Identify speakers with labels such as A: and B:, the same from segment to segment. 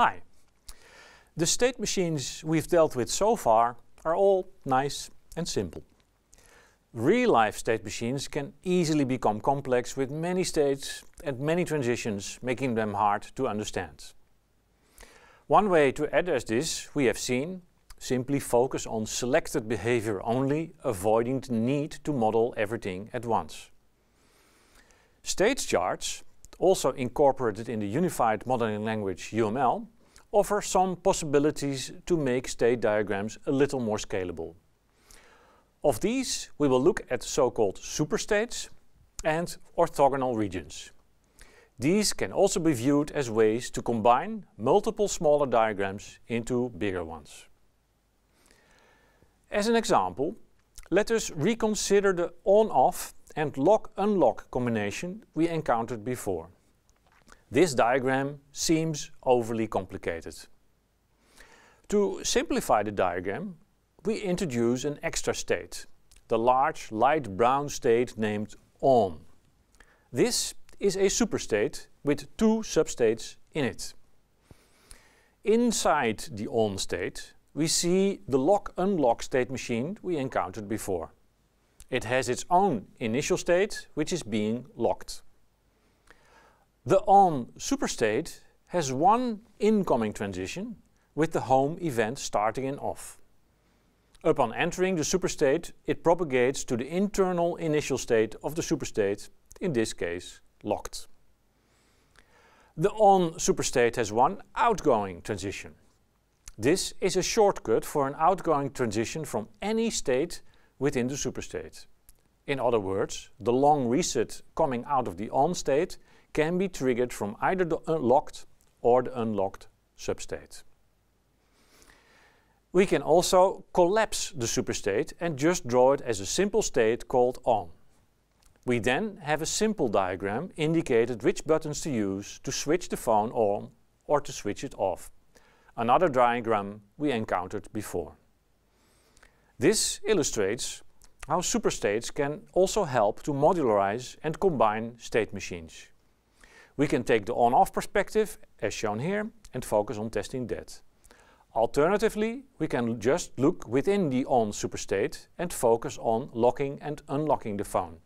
A: Hi. The state machines we've dealt with so far are all nice and simple. Real-life state machines can easily become complex with many states and many transitions, making them hard to understand. One way to address this we have seen, simply focus on selected behavior only, avoiding the need to model everything at once. State charts also incorporated in the Unified Modeling Language UML, offer some possibilities to make state diagrams a little more scalable. Of these, we will look at so-called superstates and orthogonal regions. These can also be viewed as ways to combine multiple smaller diagrams into bigger ones. As an example, let us reconsider the on-off and lock-unlock combination we encountered before. This diagram seems overly complicated. To simplify the diagram, we introduce an extra state, the large light brown state named on. This is a superstate with two substates in it. Inside the on state, we see the lock-unlock state machine we encountered before. It has its own initial state, which is being locked. The on superstate has one incoming transition with the home event starting in off. Upon entering the superstate, it propagates to the internal initial state of the superstate, in this case locked. The on superstate has one outgoing transition. This is a shortcut for an outgoing transition from any state within the superstate. In other words, the long reset coming out of the on state can be triggered from either the locked or the unlocked substate. We can also collapse the superstate and just draw it as a simple state called on. We then have a simple diagram indicated which buttons to use to switch the phone on or to switch it off, another diagram we encountered before. This illustrates how superstates can also help to modularize and combine state machines. We can take the on-off perspective, as shown here, and focus on testing that. Alternatively, we can just look within the on superstate and focus on locking and unlocking the phone,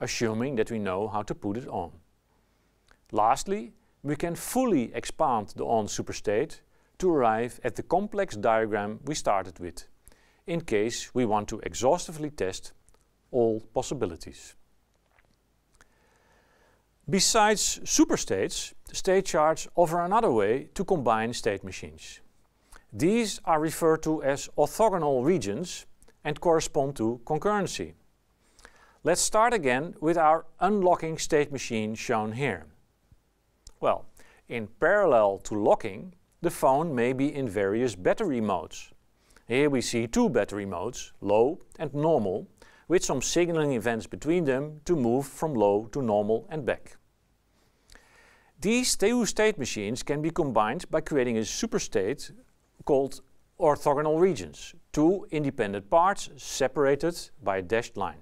A: assuming that we know how to put it on. Lastly, we can fully expand the on superstate to arrive at the complex diagram we started with, in case we want to exhaustively test all possibilities. Besides superstates, state charts offer another way to combine state machines. These are referred to as orthogonal regions and correspond to concurrency. Let's start again with our unlocking state machine shown here. Well, in parallel to locking, the phone may be in various battery modes. Here we see two battery modes, low and normal, with some signaling events between them to move from low to normal and back. These two state machines can be combined by creating a superstate called orthogonal regions, two independent parts separated by a dashed line.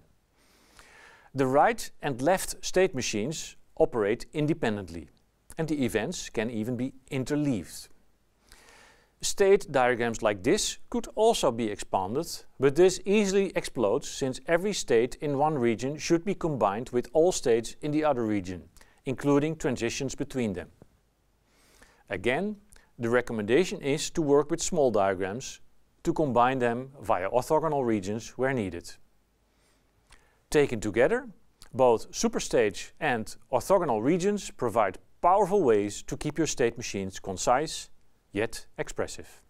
A: The right and left state machines operate independently, and the events can even be interleaved. State diagrams like this could also be expanded, but this easily explodes since every state in one region should be combined with all states in the other region, including transitions between them. Again, the recommendation is to work with small diagrams to combine them via orthogonal regions where needed. Taken together, both superstates and orthogonal regions provide powerful ways to keep your state machines concise yet expressive.